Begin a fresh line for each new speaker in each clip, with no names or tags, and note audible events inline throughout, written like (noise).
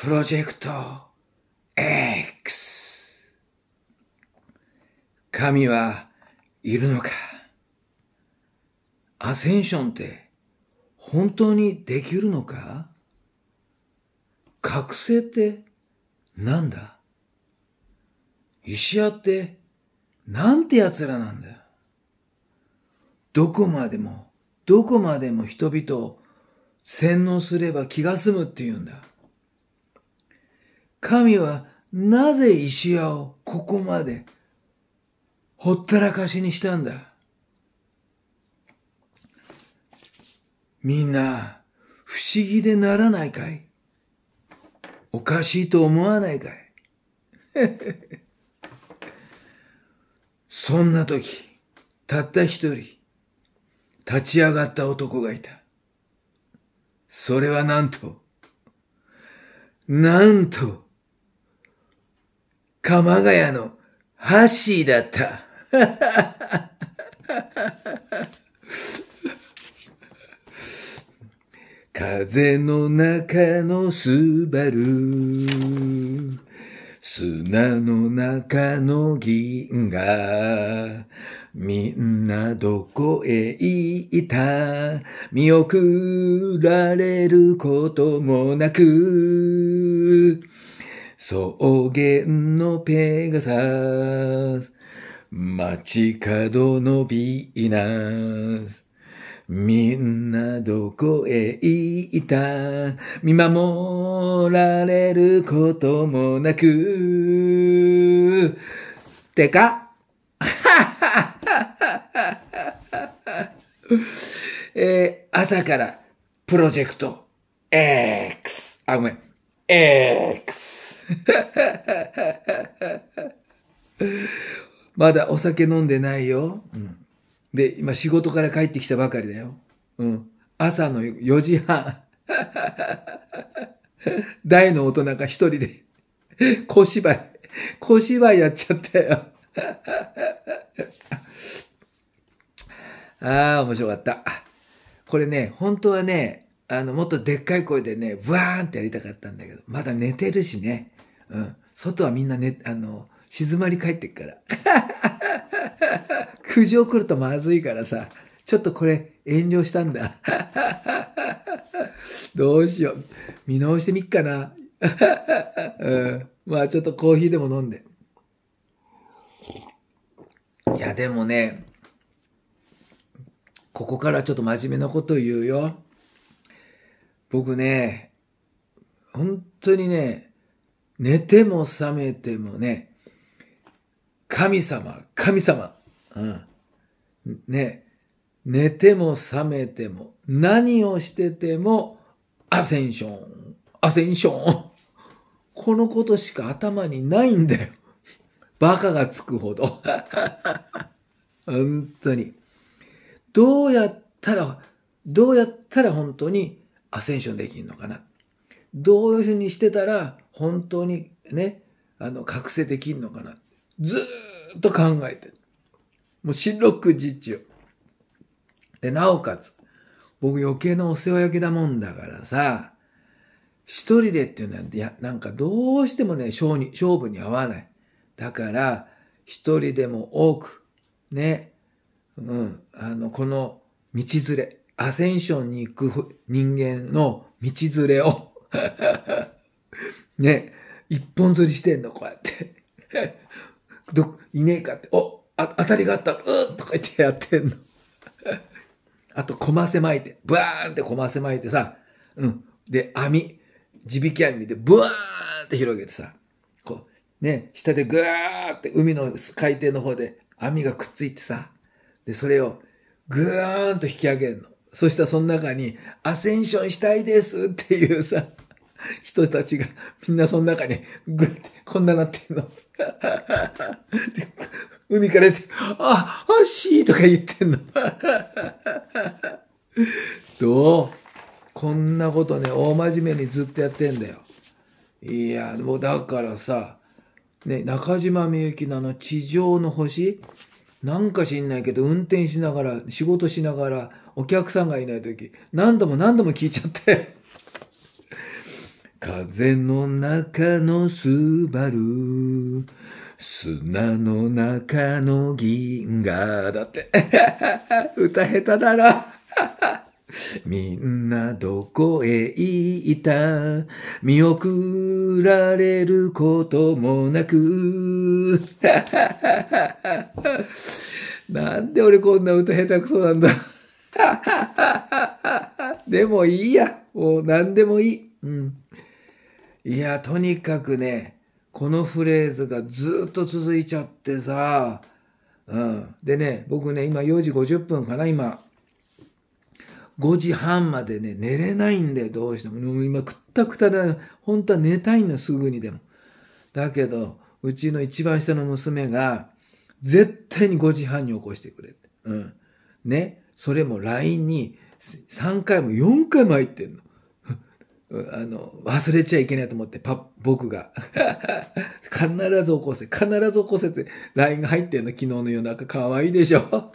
プロジェクト X。神はいるのかアセンションって本当にできるのか覚醒ってなんだ石屋ってなんて奴らなんだどこまでもどこまでも人々を洗脳すれば気が済むって言うんだ。神はなぜ石屋をここまでほったらかしにしたんだみんな不思議でならないかいおかしいと思わないかい (laughs) そんな時、たった一人、立ち上がった男がいた。それはなんと、なんと、鎌ヶ谷の橋だった。(laughs) 風の中のスバル。砂の中の銀河。みんなどこへ行った見送られることもなく。草原のペガサス。街角のヴィーナス。みんなどこへ行った見守られることもなく。てか (laughs) えー、朝からプロジェクト X。あ、ごめん。X。(laughs) まだお酒飲んでないよ。うん、で、今仕事から帰ってきたばかりだよ。うん、朝の4時半。(laughs) 大の大人が一人で、小芝居、小芝居やっちゃったよ。(laughs) ああ、面白かった。これね、本当はね、あの、もっとでっかい声でね、ブワーンってやりたかったんだけど、まだ寝てるしね。うん。外はみんなね、あの、静まり返ってくから。苦情来るとまずいからさ、ちょっとこれ遠慮したんだ。(laughs) どうしよう。見直してみっかな。(laughs) うん、まあちょっとコーヒーでも飲んで。いや、でもね、ここからちょっと真面目なこと言うよ。僕ね、本当にね、寝ても覚めてもね、神様、神様。うん。ね、寝ても覚めても、何をしてても、アセンション、アセンション。このことしか頭にないんだよ。バカがつくほど。(laughs) 本当に。どうやったら、どうやったら本当にアセンションできるのかな。どういうふうにしてたら本当にね、あの、覚醒できるのかなって。ずっと考えてる。もう四六時中。で、なおかつ、僕余計なお世話焼けだもんだからさ、一人でっていうのは、いや、なんかどうしてもね、勝に勝負に合わない。だから、一人でも多く、ね、うん、あの、この道連れ、アセンションに行く人間の道連れを、(laughs) ね、一本釣りしてんの、こうやって。(laughs) ど、いねえかって、お、あ、当たりがあった、うーとか言ってやってんの。(laughs) あと、こませまいて、ブワーンってこませまいてさ、うん。で、網、地引き網でブワーンって広げてさ、こう、ね、下でワーって海の海底の方で網がくっついてさ、で、それをグーンと引き上げるの。そしたらその中に、アセンションしたいですっていうさ、人たちが、みんなその中に、ぐって、こんななってんの。海から出て、あ、あっしーとか言ってんの。どうこんなことね、大真面目にずっとやってんだよ。いや、もうだからさ、ね、中島みゆきのあの地上の星なんか知んないけど、運転しながら、仕事しながら、お客さんがいない時、何度も何度も聞いちゃって。(laughs) 風の中のスバル、砂の中の銀河だって。(laughs) 歌下手だな。(laughs) みんなどこへ行った見送られることもなく。(laughs) なんで俺こんな歌下手くそなんだ。(laughs) でもいいや。もう何でもいい。うん。いや、とにかくね、このフレーズがずっと続いちゃってさ。うん。でね、僕ね、今4時50分かな、今。5時半までね、寝れないんだよ、どうしても。も今、くったくただ、本当は寝たいんだ、すぐにでも。だけど、うちの一番下の娘が、絶対に5時半に起こしてくれて。うん。ね。それも LINE に3回も4回も入ってんの。(laughs) あの、忘れちゃいけないと思って、パ僕が。(laughs) 必ず起こせ、必ず起こせって LINE が入ってんの、昨日の夜中。可愛いでしょ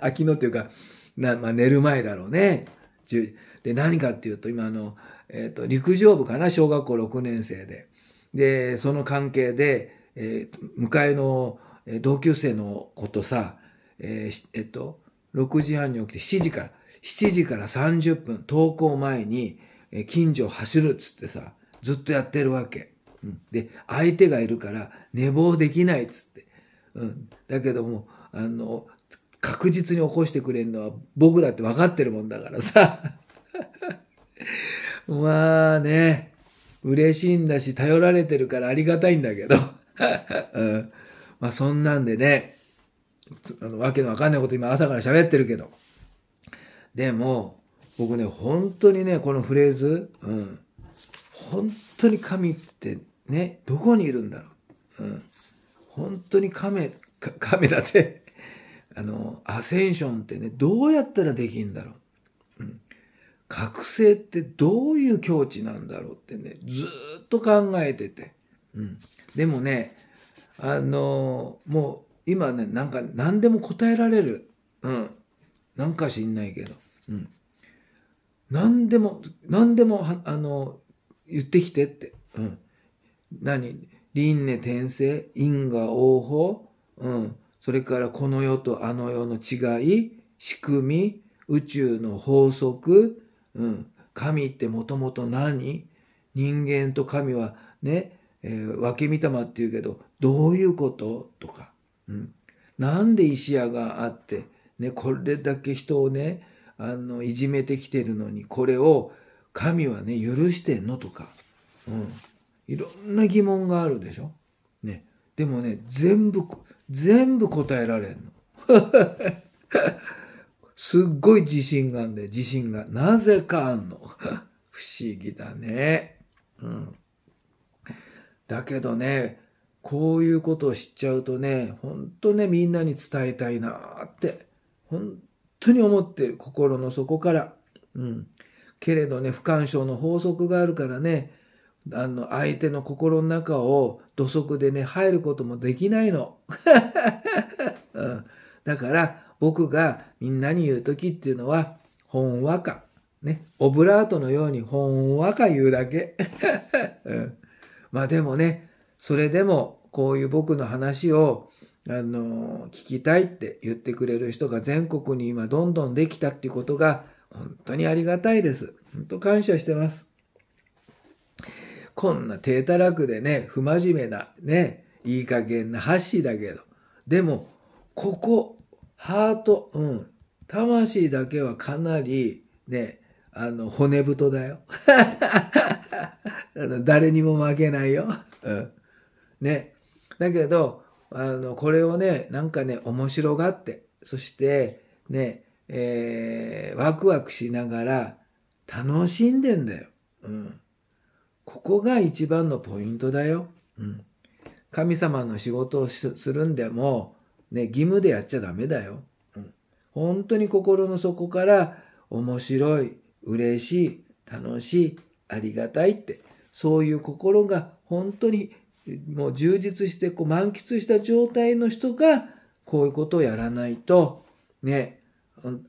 あ、昨 (laughs) 日っていうか、な、まあ、寝る前だろうね。で、何かっていうと、今、あの、えっ、ー、と、陸上部かな、小学校6年生で。で、その関係で、えー、向かの同級生の子とさ、えー、えっ、ー、と、6時半に起きて7時から、7時から30分、登校前に、近所を走るっつってさ、ずっとやってるわけ。うん、で、相手がいるから寝坊できないっつって。うん、だけども、あの、確実に起こしてくれるのは僕だって分かってるもんだからさ。(laughs) まあね、嬉しいんだし、頼られてるからありがたいんだけど。(laughs) うん、まあそんなんでね、あのわけのわかんないこと今朝から喋ってるけど。でも、僕ね、本当にね、このフレーズ、うん、本当に神ってね、どこにいるんだろう。うん、本当に亀、亀だってあの、アセンションってね、どうやったらできんだろう。うん。覚醒ってどういう境地なんだろうってね、ずっと考えてて。うん。でもね、あの、もう今ね、なんか何でも答えられる。うん。なんか知んないけど。うん。何でも、何でも、あの、言ってきてって。うん。何輪廻転生因果応報うん。それからこの世とあの世の違い、仕組み、宇宙の法則、うん、神ってもともと何人間と神はね、えー、分け御霊っていうけど、どういうこととか、うん。なんで石屋があって、ね、これだけ人をね、あの、いじめてきてるのに、これを神はね、許してんのとか、うん。いろんな疑問があるでしょね。でもね、全部、全部答えられんの。(laughs) すっごい自信があんよ。自信がなぜかあんの。(laughs) 不思議だね。うん。だけどね、こういうことを知っちゃうとね、ほんとね、みんなに伝えたいなって、本当に思ってる、心の底から。うん。けれどね、不干渉の法則があるからね、あの、相手の心の中を土足でね、入ることもできないの。(laughs) うん、だから、僕がみんなに言う時っていうのは、ほんわか。ね、オブラートのようにほんわか言うだけ。(laughs) うん、まあでもね、それでも、こういう僕の話を、あの、聞きたいって言ってくれる人が全国に今どんどんできたっていうことが、本当にありがたいです。本当感謝してます。こんな低たらくでね、不真面目な、ね、いい加減な箸だけど。でも、ここ、ハート、うん、魂だけはかなり、ね、あの、骨太だよ。(laughs) 誰にも負けないよ。うん。ね。だけど、あの、これをね、なんかね、面白がって、そして、ね、えー、ワクワクしながら楽しんでんだよ。うん。ここが一番のポイントだよ。うん、神様の仕事をするんでも、ね、義務でやっちゃダメだよ。うん、本当に心の底から面白い、嬉しい、楽しい、ありがたいって、そういう心が本当にもう充実してこう満喫した状態の人がこういうことをやらないとね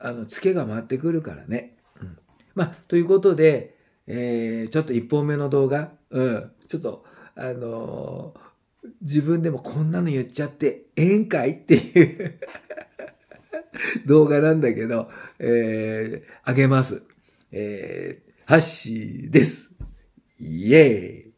あのツケが回ってくるからね。うん、まあということでえー、ちょっと1本目の動画、うん、ちょっと、あのー、自分でもこんなの言っちゃって宴会っていう (laughs) 動画なんだけど、えー、あげます。えー、ハッシーです。イエーイ